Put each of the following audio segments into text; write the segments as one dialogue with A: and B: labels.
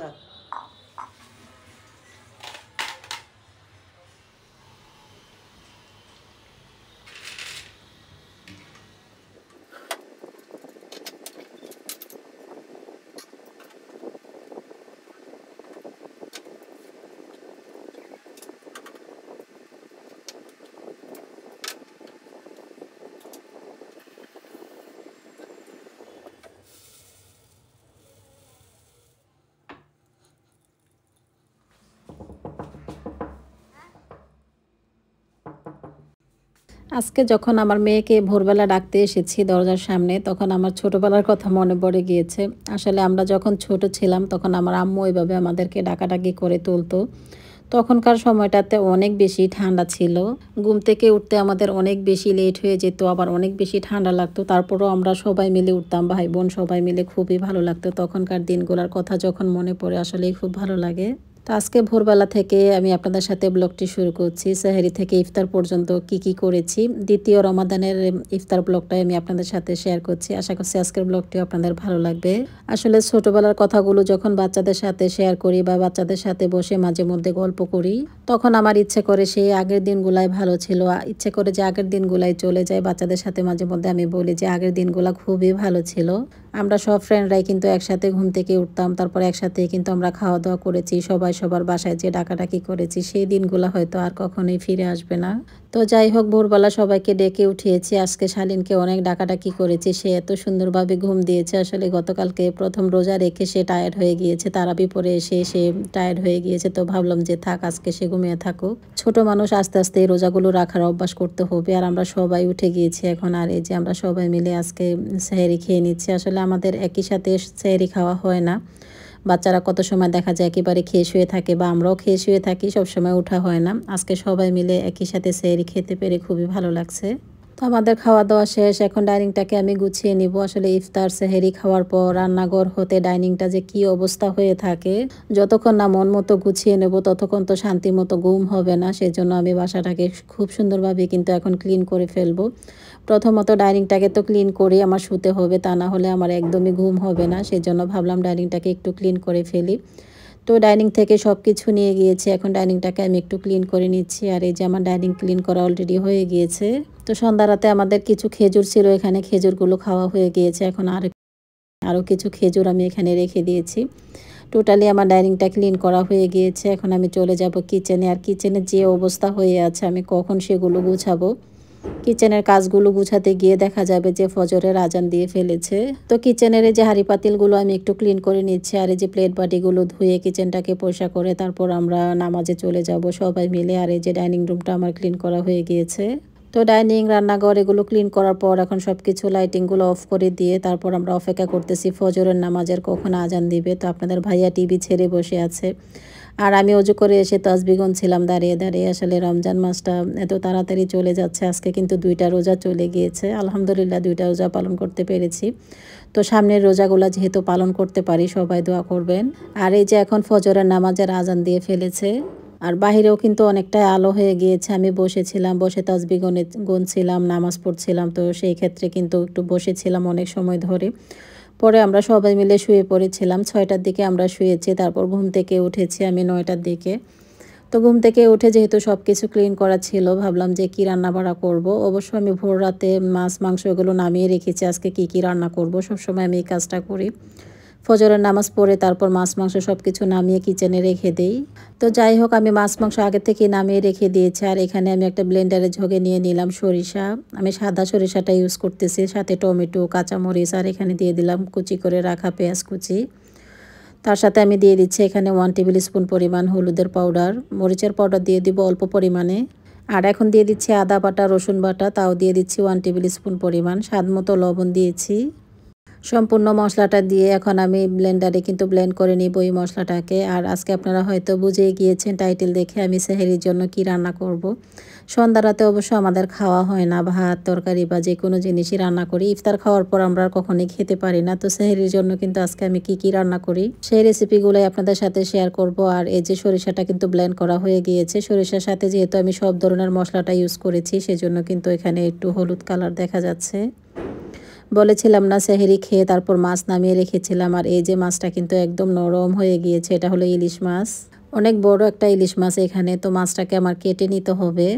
A: না আজকে যখন আমার মেয়েকে ভোরবেলা ডাকতে এসেছি দরজার সামনে তখন আমার ছোটোবেলার কথা মনে পড়ে গিয়েছে আসলে আমরা যখন ছোট ছিলাম তখন আমার আম্মু এভাবে আমাদেরকে ডাকাডাকি করে তুলতো তখনকার সময়টাতে অনেক বেশি ঠান্ডা ছিল ঘুম থেকে উঠতে আমাদের অনেক বেশি লেট হয়ে যেত আবার অনেক বেশি ঠান্ডা লাগতো তারপরও আমরা সবাই মিলে উঠতাম ভাই বোন সবাই মিলে খুবই ভালো লাগতো তখনকার দিনগুলোর কথা যখন মনে পড়ে আসলেই খুব ভালো লাগে তো আজকে ভোরবেলা থেকে আমি আপনাদের সাথে ব্লগটি শুরু করছি সাহেরি থেকে ইফতার পর্যন্ত কি কি করেছি দ্বিতীয় রমাদানের ইফতার ব্লগটাই আমি আপনাদের সাথে শেয়ার করছি আশা করছি আজকের ব্লগটি আপনাদের ভালো লাগবে আসলে ছোটবেলার কথাগুলো যখন বাচ্চাদের সাথে শেয়ার করি বা বাচ্চাদের সাথে বসে মাঝে মধ্যে গল্প করি তখন আমার ইচ্ছে করে সেই আগের দিনগুলাই ভালো ছিল ইচ্ছে করে যে আগের দিনগুলাই চলে যায় বাচ্চাদের সাথে মাঝে মধ্যে আমি বলি যে আগের দিনগুলা খুবই ভালো ছিল আমরা সব ফ্রেন্ডরাই কিন্তু একসাথে ঘুম থেকে উঠতাম তারপর একসাথে কিন্তু আমরা খাওয়া দাওয়া করেছি সবাই সবার বাসায় যে ডাকাডাকি করেছি সেই দিনগুলো হয়তো আর কখনোই ফিরে আসবে না তো যাই হোক ভোরবেলা সবাইকে ডেকে উঠিয়েছি আজকে শালিনকে অনেক ডাকাডাকি করেছি সে এত সুন্দরভাবে ঘুম দিয়েছে আসলে গতকালকে প্রথম রোজা রেখে সে টায়ার্ড হয়ে গিয়েছে তারাবি পরে এসে সে টায়ার্ড হয়ে গিয়েছে তো ভাবলাম যে থাক আজকে সে ঘুমিয়ে থাকুক ছোট মানুষ আস্তে আস্তে এই রোজাগুলো রাখার অভ্যাস করতে হবে আর আমরা সবাই উঠে গিয়েছি এখন আর এই যে আমরা সবাই মিলে আজকে সেহেরি খেয়ে নিচ্ছি আসলে আমাদের একই সাথে স্যারি খাওয়া হয় না বাচ্চারা কত সময় দেখা যায় একেবারে খেয়ে শুয়ে থাকে বা আমরাও খেয়ে শুয়ে থাকি সবসময় ওঠা হয় না আজকে সবাই মিলে একই সাথে সেরি খেতে পেরে খুবই ভালো লাগছে তো আমাদের খাওয়া দাওয়া শেষ এখন ডাইনিংটাকে আমি গুছিয়ে নিব আসলে ইফতার সেহেরি খাওয়ার পর রান্নাঘর হতে ডাইনিংটা যে কি অবস্থা হয়ে থাকে যতক্ষণ না মন মতো গুছিয়ে নেব ততক্ষণ তো শান্তি মতো ঘুম হবে না সেজন্য আমি বাসাটাকে খুব সুন্দরভাবে কিন্তু এখন ক্লিন করে ফেলবো প্রথমত ডাইনিংটাকে তো ক্লিন করে আমার শুতে হবে তা না হলে আমার একদমই ঘুম হবে না সেজন্য ভাবলাম ডাইনিংটাকে একটু ক্লিন করে ফেলি তো ডাইনিং থেকে সব কিছু নিয়ে গিয়েছে এখন ডাইনিংটাকে আমি একটু ক্লিন করে নিচ্ছি আর এই যে আমার ডাইনিং ক্লিন করা অলরেডি হয়ে গিয়েছে তো সন্ধ্যা রাতে আমাদের কিছু খেজুর ছিল এখানে খেজুরগুলো খাওয়া হয়ে গিয়েছে এখন আর আরও কিছু খেজুর আমি এখানে রেখে দিয়েছি টোটালি আমার ডাইনিংটা ক্লিন করা হয়ে গিয়েছে এখন আমি চলে যাব কিচেনে আর কিচেনে যে অবস্থা হয়ে আছে আমি কখন সেগুলো গুছাবো কিচেনের কাজগুলো গুছাতে গিয়ে দেখা যাবে যে ফজরের আজান দিয়ে ফেলেছে তো কিচেনের যে হাঁড়ি পাতিলগুলো আমি একটু ক্লিন করে নিচ্ছি আর এই যে প্লেট বাটিগুলো ধুয়ে কিচেনটাকে পয়সা করে তারপর আমরা নামাজে চলে যাব সবাই মিলে আর এই যে ডাইনিং রুমটা আমার ক্লিন করা হয়ে গিয়েছে তো ডাইনিং রান্নাঘর এগুলো ক্লিন করার পর এখন সব কিছু লাইটিংগুলো অফ করে দিয়ে তারপর আমরা অপেক্ষা করতেছি ফজরের নামাজের কখন আজান দিবে তো আপনাদের ভাইয়া টিভি ছেড়ে বসে আছে আর আমি অজু করে এসে তাজবিগন ছিলাম দাঁড়িয়ে দাঁড়িয়ে আসলে রমজান মাসটা এত তাড়াতাড়ি চলে যাচ্ছে আজকে কিন্তু দুইটা রোজা চলে গিয়েছে আলহামদুলিল্লাহ দুইটা রোজা পালন করতে পেরেছি তো সামনের রোজাগুলা যেহেতু পালন করতে পারি সবাই দোয়া করবেন আর এই যে এখন ফজরের নামাজের আজান দিয়ে ফেলেছে আর বাহিরেও কিন্তু অনেকটাই আলো হয়ে গিয়েছে আমি বসেছিলাম বসে তাজবি গণে গুনছিলাম নামাজ পড়ছিলাম তো সেই ক্ষেত্রে কিন্তু একটু বসেছিলাম অনেক সময় ধরে পরে আমরা সবাই মিলে শুয়ে পড়েছিলাম ছয়টার দিকে আমরা শুয়েছি তারপর ঘুম থেকে উঠেছি আমি নয়টার দিকে তো ঘুম থেকে উঠে যেহেতু সব কিছু ক্লিন করা ছিল ভাবলাম যে কী রান্না বাড়া করবো অবশ্য আমি ভোর রাতে মাছ মাংস এগুলো নামিয়ে রেখেছি আজকে কি কি রান্না করব সবসময় আমি এই কাজটা করি ফজরের নামাজ পড়ে তারপর মাছ মাংস সব কিছু নামিয়ে কিচেনে রেখে দেই তো যাই হোক আমি মাছ মাংস আগে থেকে নামিয়ে রেখে দিয়েছি আর এখানে আমি একটা ব্লেন্ডারে ঝোঁকে নিয়ে নিলাম সরিষা আমি সাদা সরিষাটা ইউজ করতেছি সাথে টমেটো কাঁচামরিচ আর এখানে দিয়ে দিলাম কুচি করে রাখা পেঁয়াজ কুচি তার সাথে আমি দিয়ে দিচ্ছি এখানে ওয়ান টেবিল স্পুন পরিমাণ হলুদের পাউডার মরিচের পাউডার দিয়ে দিব অল্প পরিমাণে আর এখন দিয়ে দিচ্ছি আদা বাটা রসুন বাটা তাও দিয়ে দিচ্ছি ওয়ান টেবিল স্পুন পরিমাণ স্বাদ মতো লবণ দিয়েছি সম্পূর্ণ মশলাটা দিয়ে এখন আমি ব্লেন্ডারে কিন্তু ব্লেন্ড করে নিব এই মশলাটাকে আর আজকে আপনারা হয়তো বুঝে গিয়েছেন টাইটেল দেখে আমি সেহেরির জন্য কি রান্না করব। সন্ধ্যা রাতে অবশ্য আমাদের খাওয়া হয় না ভাত তরকারি বা যে কোনো জিনিসই রান্না করি ইফতার খাওয়ার পর আমরা কখনই খেতে পারি না তো সেহেরির জন্য কিন্তু আজকে আমি কি কি রান্না করি সেই রেসিপিগুলোই আপনাদের সাথে শেয়ার করব আর এই যে সরিষাটা কিন্তু ব্লেন্ড করা হয়ে গিয়েছে সরিষার সাথে যেহেতু আমি সব ধরনের মশলাটা ইউজ করেছি সেজন্য কিন্তু এখানে একটু হলুদ কালার দেখা যাচ্ছে বলেছিলাম না সেহেরি খেয়ে তারপর মাছ নামিয়ে রেখেছিলাম আর এই যে মাছটা কিন্তু একদম নরম হয়ে গিয়েছে এটা হলো ইলিশ মাছ অনেক বড় একটা ইলিশ মাছ এখানে তো মাছটাকে আমার কেটে নিতে হবে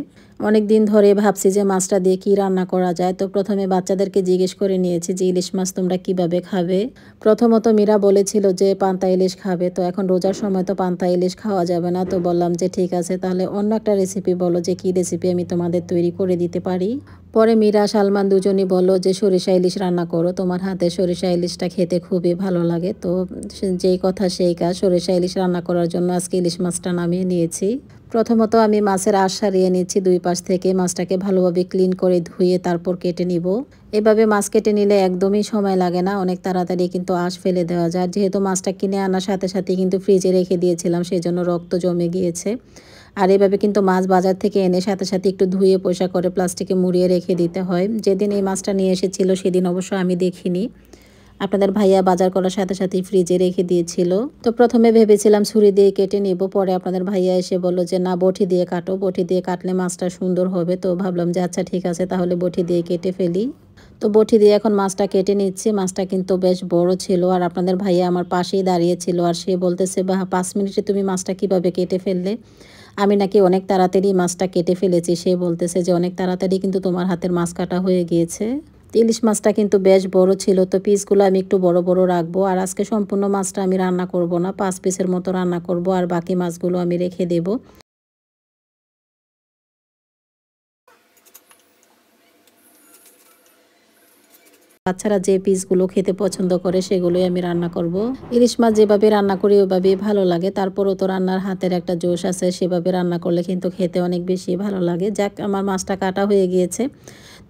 A: অনেক দিন ধরে ভাবছি যে মাছটা দিয়ে কি রান্না করা যায় তো প্রথমে বাচ্চাদেরকে জিজ্ঞেস করে নিয়েছি যে ইলিশ মাছ তোমরা কিভাবে খাবে প্রথমত মীরা বলেছিল যে পান্তা ইলিশ খাবে তো এখন রোজার সময় তো পান্তা ইলিশ খাওয়া যাবে না তো বললাম যে ঠিক আছে তাহলে অন্য একটা রেসিপি বলো যে কি রেসিপি আমি তোমাদের তৈরি করে দিতে পারি পরে মীরা সালমান দুজনই বলল যে সরিষা ইলিশ রান্না করো তোমার হাতে সরিষা ইলিশটা খেতে খুবই ভালো লাগে তো যেই কথা সেই কাজ সরিষা ইলিশ রান্না করার জন্য আজকে ইলিশ মাছটা নামিয়ে নিয়েছি প্রথমত আমি মাছের আশ সারিয়ে নিচ্ছি দুই পাশ থেকে মাছটাকে ভালোভাবে ক্লিন করে ধুয়ে তারপর কেটে নিব এভাবে মাছ কেটে নিলে একদমই সময় লাগে না অনেক তাড়াতাড়ি কিন্তু আশ ফেলে দেওয়া যায় যেহেতু মাছটা কিনে আনার সাথে সাথে কিন্তু ফ্রিজে রেখে দিয়েছিলাম সেই জন্য রক্ত জমে গিয়েছে আর এভাবে কিন্তু মাছ বাজার থেকে এনে সাথে সাথে একটু ধুয়ে পয়সা করে প্লাস্টিকে মুড়িয়ে রেখে দিতে হয় যেদিন এই মাছটা নিয়ে এসেছিল সেদিন অবশ্য আমি দেখিনি আপনাদের ভাইয়া বাজার করার সাথে সাথেই ফ্রিজে রেখে দিয়েছিল তো প্রথমে ভেবেছিলাম ছুরি দিয়ে কেটে নেব পরে আপনাদের ভাইয়া এসে বললো যে না বটি দিয়ে কাটো বটি দিয়ে কাটলে মাছটা সুন্দর হবে তো ভাবলাম যে আচ্ছা ঠিক আছে তাহলে বটি দিয়ে কেটে ফেলি তো বটি দিয়ে এখন মাছটা কেটে নিচ্ছি মাছটা কিন্তু বেশ বড় ছিল আর আপনাদের ভাইয়া আমার পাশেই দাঁড়িয়েছিল আর সে বলতেছে বা পাঁচ মিনিটে তুমি মাছটা কিভাবে কেটে ফেললে আমি নাকি অনেক তাড়াতাড়ি মাছটা কেটে ফেলেছি সে বলতেছে যে অনেক তাড়াতাড়ি কিন্তু তোমার হাতের মাছ কাটা হয়ে গিয়েছে ইলিশ মাছটা কিন্তু বেশ বড় ছিল তো পিসগুলো আমি একটু বড় বড় রাখবো আর আজকে সম্পূর্ণ মাছটা আমি রান্না করব না পাঁচ পিসের মতো রান্না করব আর বাকি মাছগুলো আমি রেখে দেব বাচ্চারা যে পিসগুলো খেতে পছন্দ করে সেগুলোই আমি রান্না করব। ইলিশ মাছ যেভাবে রান্না করি ওইভাবেই ভালো লাগে তারপরও তো রান্নার হাতের একটা জোশ আছে সেভাবে রান্না করলে কিন্তু খেতে অনেক বেশি ভালো লাগে যাক আমার মাছটা কাটা হয়ে গিয়েছে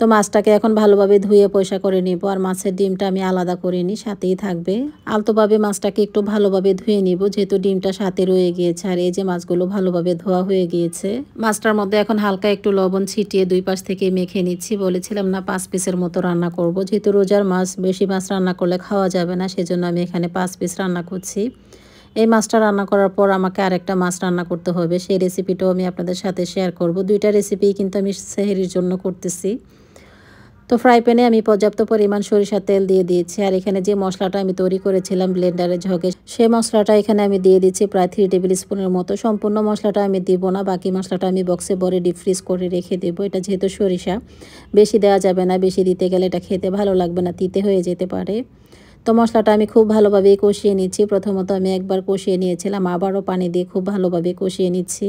A: তো মাছটাকে এখন ভালোভাবে ধুয়ে পয়সা করে নেব আর মাছের ডিমটা আমি আলাদা করে নিই সাথেই থাকবে আলতোভাবে মাছটাকে একটু ভালোভাবে ধুয়ে নিব যেহেতু ডিমটা সাথে রয়ে গিয়েছে আর এই যে মাছগুলো ভালোভাবে ধোয়া হয়ে গিয়েছে মাছটার মধ্যে এখন হালকা একটু লবণ ছিটিয়ে দুই পাশ থেকে মেখে নিচ্ছি বলেছিলাম না পাঁচ পিসের মতো রান্না করব যেহেতু রোজার মাছ বেশি মাছ রান্না করলে খাওয়া যাবে না সেজন্য আমি এখানে পাঁচ পিস রান্না করছি এই মাছটা রান্না করার পর আমাকে আরেকটা মাছ রান্না করতে হবে সেই রেসিপিটাও আমি আপনাদের সাথে শেয়ার করব দুইটা রেসিপি কিন্তু আমি সেহেরির জন্য করতেছি তো ফ্রাই প্যানে আমি পর্যাপ্ত পরিমাণ সরিষার তেল দিয়ে দিয়েছি আর এখানে যে মশলাটা আমি তৈরি করেছিলাম ব্লেন্ডারের ঝকে সে মশলাটা এখানে আমি দিয়ে দিচ্ছি প্রায় থ্রি টেবিল স্পুনের মতো সম্পূর্ণ মশলাটা আমি দিব না বাকি মশলাটা আমি বক্সে ভরে ডিপ ফ্রিজ করে রেখে দেবো এটা যেহেতু সরিষা বেশি দেওয়া যাবে না বেশি দিতে গেলে এটা খেতে ভালো লাগবে না তিতে হয়ে যেতে পারে তো মশলাটা আমি খুব ভালোভাবেই কষিয়ে নিচ্ছি প্রথমত আমি একবার কষিয়ে নিয়েছিলাম আবারও পানি দিয়ে খুব ভালোভাবে কষিয়ে নিচ্ছি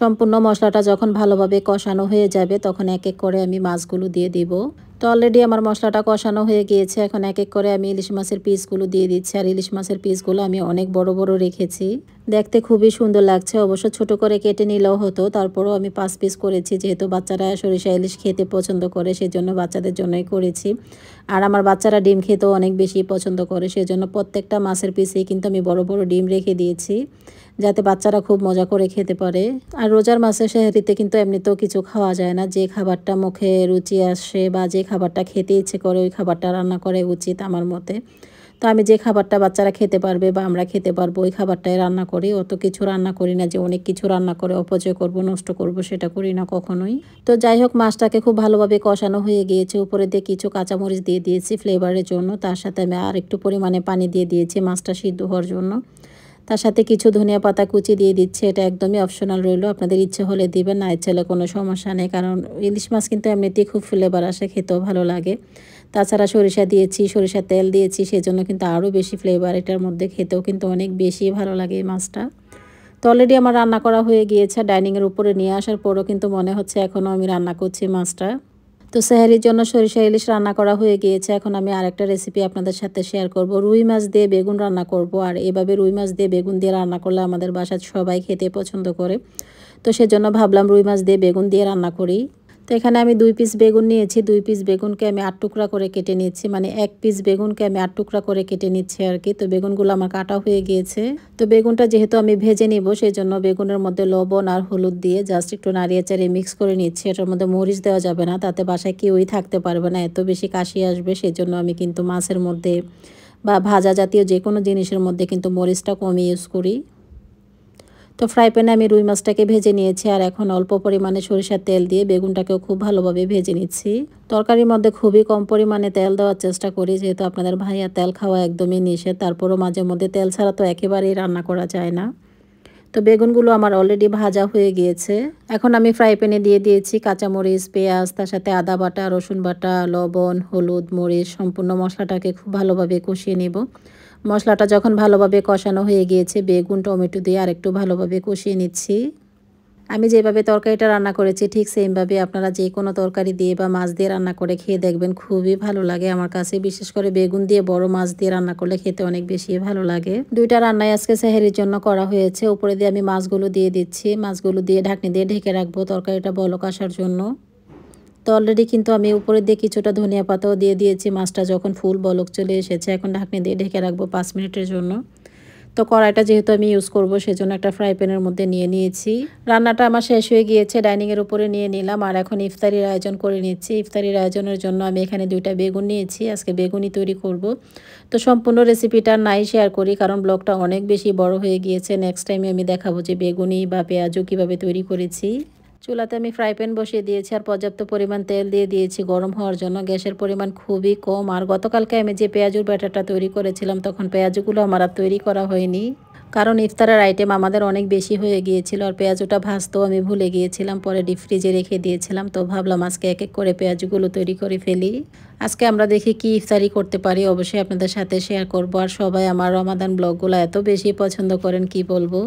A: সম্পূর্ণ মশলাটা যখন ভালোভাবে কষানো হয়ে যাবে তখন এক এক করে আমি মাছগুলো দিয়ে দিব তো অলরেডি আমার মশলাটা কষানো হয়ে গিয়েছে এখন এক এক করে আমি ইলিশ মাছের পিসগুলো দিয়ে দিচ্ছি আর ইলিশ মাছের পিসগুলো আমি অনেক বড় বড় রেখেছি দেখতে খুবই সুন্দর লাগছে অবশ্য ছোট করে কেটে নিলেও হতো তারপরও আমি পাঁচ পিস করেছি যেহেতু বাচ্চারা সরিষা ইলিশ খেতে পছন্দ করে সেই জন্য বাচ্চাদের জন্যই করেছি আর আমার বাচ্চারা ডিম খেতেও অনেক বেশি পছন্দ করে সেজন্য প্রত্যেকটা মাছের পিসেই কিন্তু আমি বড় বড় ডিম রেখে দিয়েছি যাতে বাচ্চারা খুব মজা করে খেতে পারে আর রোজার মাসে শেহরিতে কিন্তু এমনিতেও কিছু খাওয়া যায় না যে খাবারটা মুখে রুচি আসে বা যে খাবারটা খেতে ইচ্ছে করে ওই খাবারটা রান্না করে উচিত আমার মতে তো আমি যে খাবারটা বাচ্চারা খেতে পারবে বা আমরা খেতে পারবো ওই খাবারটাই রান্না করি অত কিছু রান্না করি না যে অনেক কিছু রান্না করে অপচয় করব নষ্ট করব সেটা করি না কখনোই তো যাই হোক মাছটাকে খুব ভালোভাবে কষানো হয়ে গিয়েছে উপরে দিয়ে কিছু কাঁচামরিচ দিয়ে দিয়েছি ফ্লেভারের জন্য তার সাথে আমি আর একটু পরিমাণে পানি দিয়ে দিয়েছি মাছটা সিদ্ধ হওয়ার জন্য তার সাথে কিছু ধনিয়া পাতা কুচি দিয়ে দিচ্ছে এটা একদমই অপশনাল রইল আপনাদের ইচ্ছে হলে দিবেন না ইচ্ছে কোনো সমস্যা নেই কারণ ইলিশ মাছ কিন্তু এমনিতেই খুব ফ্লেভার আসে খেতেও ভালো লাগে তাছাড়া সরিষা দিয়েছি সরিষা তেল দিয়েছি সেজন্য কিন্তু আরও বেশি ফ্লেভার এটার মধ্যে খেতেও কিন্তু অনেক বেশি ভালো লাগে এই মাছটা তো অলরেডি আমার রান্না করা হয়ে গিয়েছে ডাইনিংয়ের উপরে নিয়ে আসার পরও কিন্তু মনে হচ্ছে এখনও আমি রান্না করছি মাছটা তো স্যাহারির জন্য সরিষা ইলিশ রান্না করা হয়ে গিয়েছে এখন আমি আরেকটা রেসিপি আপনাদের সাথে শেয়ার করব রুই মাছ দিয়ে বেগুন রান্না করব আর এভাবে রুই মাছ দিয়ে বেগুন দিয়ে রান্না করলে আমাদের বাসার সবাই খেতে পছন্দ করে তো সেজন্য ভাবলাম রুই মাছ দিয়ে বেগুন দিয়ে রান্না করি তো এখানে আমি দুই পিস বেগুন নিয়েছি দুই পিস বেগুনকে আমি আট টুকরা করে কেটে নিচ্ছি মানে এক পিস বেগুনকে আমি আট টুকরা করে কেটে নিচ্ছি আর কি তো বেগুনগুলো আমার কাটা হয়ে গিয়েছে তো বেগুনটা যেহেতু আমি ভেজে নেব সেই জন্য বেগুনের মধ্যে লবণ আর হলুদ দিয়ে জাস্ট একটু নাড়িয়ে চাড়িয়ে মিক্স করে নিচ্ছি এটার মধ্যে মরিচ দেওয়া যাবে না তাতে বাসায় কেউই থাকতে পারবে না এত বেশি কাশি আসবে সেই জন্য আমি কিন্তু মাছের মধ্যে বা ভাজা জাতীয় যে কোনো জিনিসের মধ্যে কিন্তু মরিচটা কমই ইউজ করি তো ফ্রাই প্যানে আমি রুই মাছটাকে ভেজে নিয়েছি আর এখন অল্প পরিমাণে সরিষার তেল দিয়ে বেগুনটাকেও খুব ভালোভাবে ভেজে নিচ্ছি তরকারির মধ্যে খুবই কম পরিমাণে তেল দেওয়ার চেষ্টা করি যেহেতু আপনাদের ভাইয়া তেল খাওয়া একদমই নিষেধ তারপরও মাঝে মধ্যে তেল ছাড়া তো একেবারেই রান্না করা যায় না তো বেগুনগুলো আমার অলরেডি ভাজা হয়ে গিয়েছে এখন আমি ফ্রাই প্যানে দিয়ে দিয়েছি কাঁচামরিচ পেঁয়াজ তার সাথে আদা বাটা রসুন বাটা লবণ হলুদ মরিচ সম্পূর্ণ মশলাটাকে খুব ভালোভাবে কষিয়ে নেব মশলাটা যখন ভালোভাবে কষানো হয়ে গিয়েছে বেগুন টমেটো দিয়ে আরেকটু ভালোভাবে কষিয়ে নিচ্ছি আমি যেভাবে তরকারিটা রান্না করেছি ঠিক সেমভাবে আপনারা যে কোনো তরকারি দিয়ে বা মাছ দিয়ে রান্না করে খেয়ে দেখবেন খুবই ভালো লাগে আমার কাছে বিশেষ করে বেগুন দিয়ে বড় মাছ দিয়ে রান্না করলে খেতে অনেক বেশি ভালো লাগে দুইটা রান্নাই আজকে সেহেরির জন্য করা হয়েছে উপরে দিয়ে আমি মাছগুলো দিয়ে দিচ্ছি মাছগুলো দিয়ে ঢাকনি দিয়ে ঢেকে রাখবো তরকারিটা বলক আসার জন্য তো অলরেডি কিন্তু আমি উপরের দিয়ে কিছুটা ধনিয়া পাতাও দিয়ে দিয়েছি মাছটা যখন ফুল বলক চলে এসেছে এখন ঢাকনি দিয়ে ঢেকে রাখবো পাঁচ মিনিটের জন্য তো কড়াইটা যেহেতু আমি ইউজ সেই সেজন্য একটা ফ্রাই প্যানের মধ্যে নিয়ে নিয়েছি রান্নাটা আমার শেষ হয়ে গিয়েছে ডাইনিংয়ের উপরে নিয়ে নিলাম আর এখন ইফতারির আয়োজন করে নিচ্ছি ইফতারির আয়োজনের জন্য আমি এখানে দুইটা বেগুন নিয়েছি আজকে বেগুনই তৈরি করব তো সম্পূর্ণ রেসিপিটা নাই শেয়ার করি কারণ ব্লগটা অনেক বেশি বড় হয়ে গিয়েছে নেক্সট টাইমে আমি দেখাবো যে বেগুনি বা পেঁয়াজও কীভাবে তৈরি করেছি চুলাতে আমি ফ্রাই প্যান বসিয়ে দিয়েছি আর পর্যাপ্ত পরিমাণ তেল দিয়ে দিয়েছি গরম হওয়ার জন্য গ্যাসের পরিমাণ খুবই কম আর গতকালকে আমি যে পেঁয়াজুর ব্যাটারটা তৈরি করেছিলাম তখন পেঁয়াজগুলো আমার আর তৈরি করা হয়নি কারণ ইফতারের আইটেম আমাদের অনেক বেশি হয়ে গিয়েছিল আর পেঁয়াজুটা ভাজতেও আমি ভুলে গিয়েছিলাম পরে ডিপ ফ্রিজে রেখে দিয়েছিলাম তো ভাবলাম আজকে এক এক করে পেঁয়াজগুলো তৈরি করে ফেলি আজকে আমরা দেখি কি ইফতারি করতে পারি অবশ্যই আপনাদের সাথে শেয়ার করব আর সবাই আমার রমাদান ব্লগগুলো এত বেশি পছন্দ করেন কি বলবো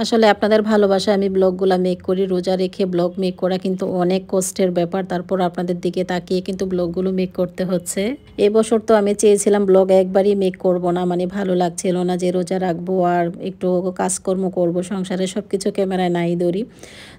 A: আসলে আপনাদের ভালোবাসা আমি ব্লগগুলো মেক করি রোজা রেখে ব্লগ মেক করা কিন্তু অনেক কষ্টের ব্যাপার তারপর আপনাদের দিকে তাকিয়ে কিন্তু ব্লগগুলো মেক করতে হচ্ছে এবছর তো আমি চেয়েছিলাম ব্লগ একবারই মেক করব না মানে ভালো লাগছিল না যে রোজা রাখবো আর একটু কাজকর্ম করব সংসারে সব কিছু ক্যামেরায় নাই দৌড়ি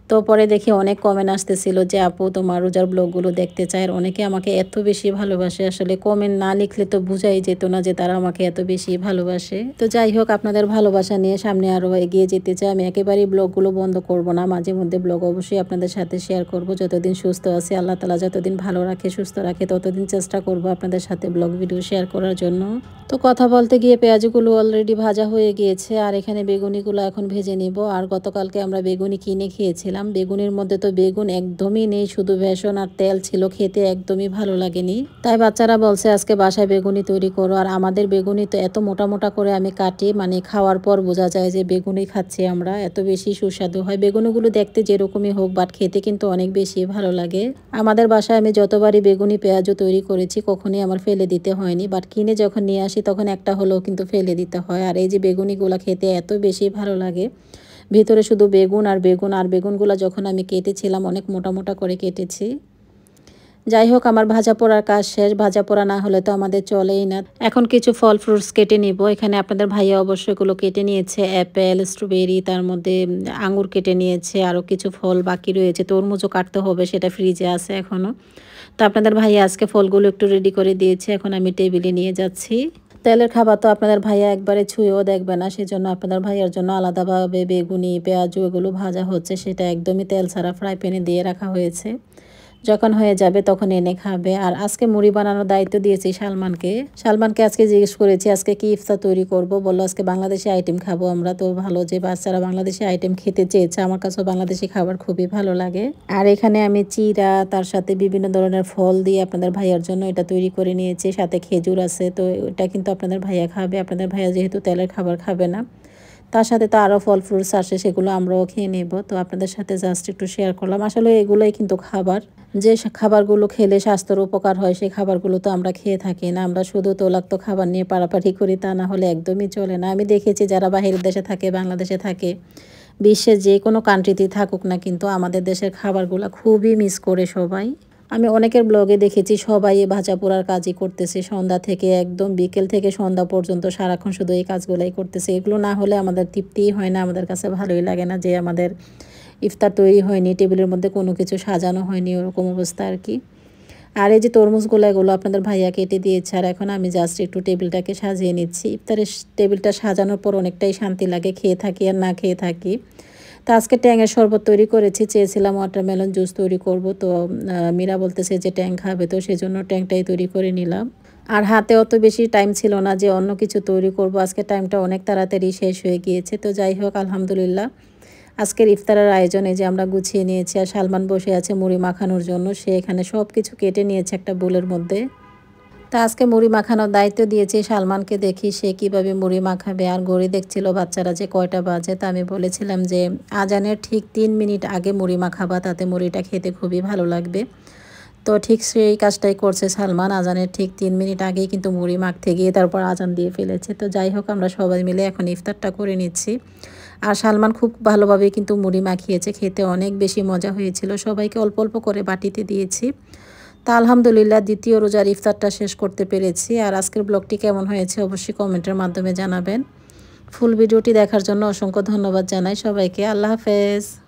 A: তো পরে দেখি অনেক কমেন্ট আসতেছিল যে আপু তোমার রোজার ব্লগগুলো দেখতে চায় আর অনেকে আমাকে এত বেশি ভালোবাসে আসলে কমেন্ট না লিখলে তো বোঝাই যেত না যে তারা আমাকে এত বেশি ভালোবাসে তো যাই হোক আপনাদের ভালোবাসা নিয়ে সামনে আরও এগিয়ে যেতে চাই আমি একেবারেই ব্লগগুলো বন্ধ করব না মাঝে মধ্যে ব্লগ অবশ্যই আপনাদের সাথে শেয়ার করব যতদিন সুস্থ আছে আল্লাহ তালা যতদিন ভালো রাখে সুস্থ রাখে ততদিন চেষ্টা করব আপনাদের সাথে ব্লগ ভিডিও শেয়ার করার জন্য তো কথা বলতে গিয়ে পেঁয়াজগুলো অলরেডি ভাজা হয়ে গিয়েছে আর এখানে বেগুনিগুলো এখন ভেজে নিব আর গতকালকে আমরা বেগুনি কিনে খেয়েছিলাম খেলাম বেগুনের মধ্যে তো বেগুন একদমই নেই শুধু বেসন আর তেল ছিল খেতে একদমই ভালো লাগেনি তাই বাচ্চারা বলছে আজকে বাসায় বেগুনি তৈরি করো আর আমাদের বেগুনি তো এত মোটা মোটা করে আমি কাটি মানে খাওয়ার পর বোঝা যায় যে বেগুনি খাচ্ছি আমরা এত বেশি সুস্বাদু হয় বেগুনগুলো দেখতে যেরকমই হোক বাট খেতে কিন্তু অনেক বেশি ভালো লাগে আমাদের বাসায় আমি যতবারই বেগুনি পেঁয়াজও তৈরি করেছি কখনই আমার ফেলে দিতে হয়নি বাট কিনে যখন নিয়ে আসি তখন একটা হলেও কিন্তু ফেলে দিতে হয় আর এই যে বেগুনিগুলো খেতে এত বেশি ভালো লাগে ভেতরে শুধু বেগুন আর বেগুন আর বেগুনগুলো যখন আমি কেটেছিলাম অনেক মোটা মোটা করে কেটেছি যাই হোক আমার ভাজা পোড়ার কাজ শেষ ভাজা পোড়া না হলে তো আমাদের চলেই না এখন কিছু ফল ফ্রুটস কেটে নিব এখানে আপনাদের ভাইয়া অবশ্যই এগুলো কেটে নিয়েছে অ্যাপেল স্ট্রবেরি তার মধ্যে আঙুর কেটে নিয়েছে আরও কিছু ফল বাকি রয়েছে তরমুজও কাটতে হবে সেটা ফ্রিজে আছে এখনও তো আপনাদের ভাইয়া আজকে ফলগুলো একটু রেডি করে দিয়েছে এখন আমি টেবিলে নিয়ে যাচ্ছি তেলের খাবার তো আপনাদের ভাইয়া একবারে ছুঁয়েও দেখবে না সেই জন্য আপনাদের ভাইয়ার জন্য আলাদাভাবে বেগুনি পেঁয়াজু এগুলো ভাজা হচ্ছে সেটা একদমই তেল ছাড়া ফ্রাই প্যানে দিয়ে রাখা হয়েছে যখন হয়ে যাবে তখন এনে খাবে আর আজকে মুড়ি বানানোর দায়িত্ব দিয়েছি সালমানকে সালমানকে আজকে জিজ্ঞেস করেছি আজকে কি ইফতার তৈরি করব বললো আজকে বাংলাদেশি আইটেম খাবো আমরা তো ভালো যে বাচ্চারা বাংলাদেশি আইটেম খেতে চেয়েছে আমার কাছেও বাংলাদেশি খাবার খুবই ভালো লাগে আর এখানে আমি চিরা তার সাথে বিভিন্ন ধরনের ফল দিয়ে আপনাদের ভাইয়ার জন্য এটা তৈরি করে নিয়েছি সাথে খেজুর আছে তো এটা কিন্তু আপনাদের ভাইয়া খাবে আপনাদের ভাইয়া যেহেতু তেলের খাবার খাবে না তার সাথে তো আরও ফল ফ্রুটস আসে সেগুলো আমরাও খেয়ে নেব তো আপনাদের সাথে জাস্ট একটু শেয়ার করলাম আসলে এগুলোই কিন্তু খাবার যে খাবারগুলো খেলে স্বাস্থ্যের উপকার হয় সেই খাবারগুলো তো আমরা খেয়ে থাকি না আমরা শুধু তোলাক্ত খাবার নিয়ে পাড়াপাড়ি করি তা না হলে একদমই চলে না আমি দেখেছি যারা বাহিরের দেশে থাকে বাংলাদেশে থাকে বিশ্বের যে কোনো কান্ট্রিতেই থাকুক না কিন্তু আমাদের দেশের খাবারগুলো খুবই মিস করে সবাই আমি অনেকের ব্লগে দেখেছি সবাই এ ভাজা পোড়ার কাজই করতেছে সন্ধ্যা থেকে একদম বিকেল থেকে সন্ধ্যা পর্যন্ত সারাক্ষণ শুধু এই কাজগুলাই করতেছে এগুলো না হলে আমাদের তৃপ্তিই হয় না আমাদের কাছে ভালোই লাগে না যে আমাদের ইফতার তৈরি হয়নি টেবিলের মধ্যে কোনো কিছু সাজানো হয়নি ওরকম অবস্থা আর কি আর এই যে তরমুজগুলো এগুলো আপনাদের ভাইয়া কেটে দিয়েছে আর এখন আমি জাস্ট একটু টেবিলটাকে সাজিয়ে নিচ্ছি ইফতারের টেবিলটা সাজানোর পর অনেকটাই শান্তি লাগে খেয়ে থাকি আর না খেয়ে থাকি তো আজকে ট্যাংয়ের শরবত তৈরি করেছি চেয়েছিলাম ওয়াটারমেলন জুস তৈরি করব তো মীরা বলতেছে যে ট্যাং খাবে তো সেজন্য ট্যাংটাই তৈরি করে নিলাম আর হাতে অত বেশি টাইম ছিল না যে অন্য কিছু তৈরি করব আজকে টাইমটা অনেক তাড়াতাড়ি শেষ হয়ে গিয়েছে তো যাই হোক আলহামদুলিল্লাহ আজকের ইফতারের আয়োজনে যে আমরা গুছিয়ে নিয়েছি আর সালমান বসে আছে মুড়ি মাখানোর জন্য সে এখানে সব কিছু কেটে নিয়েছে একটা বোলের মধ্যে তা আজকে মুড়ি মাখানোর দায়িত্ব দিয়েছি সালমানকে দেখি সে কিভাবে মুড়ি মাখাবে আর গড়ি দেখছিল বাচ্চারা যে কয়টা বাজে তা আমি বলেছিলাম যে আজানের ঠিক তিন মিনিট আগে মুড়ি মাখাবা তাতে মুড়িটা খেতে খুবই ভালো লাগবে তো ঠিক সেই কাজটাই করছে সালমান আজানের ঠিক তিন মিনিট আগেই কিন্তু মুড়ি মাখতে গিয়ে তারপর আজান দিয়ে ফেলেছে তো যাই হোক আমরা সবাই মিলে এখন ইফতারটা করে নিচ্ছি আর সালমান খুব ভালোভাবে কিন্তু মুড়ি মাখিয়েছে খেতে অনেক বেশি মজা হয়েছিল সবাইকে অল্প অল্প করে বাটিতে দিয়েছি তা আলহামদুলিল্লাহ দ্বিতীয় রোজার ইফতারটা শেষ করতে পেরেছি আর আজকের ব্লগটি কেমন হয়েছে অবশ্যই কমেন্টের মাধ্যমে জানাবেন ফুল ভিডিওটি দেখার জন্য অসংখ্য ধন্যবাদ জানাই সবাইকে আল্লাহ হাফেজ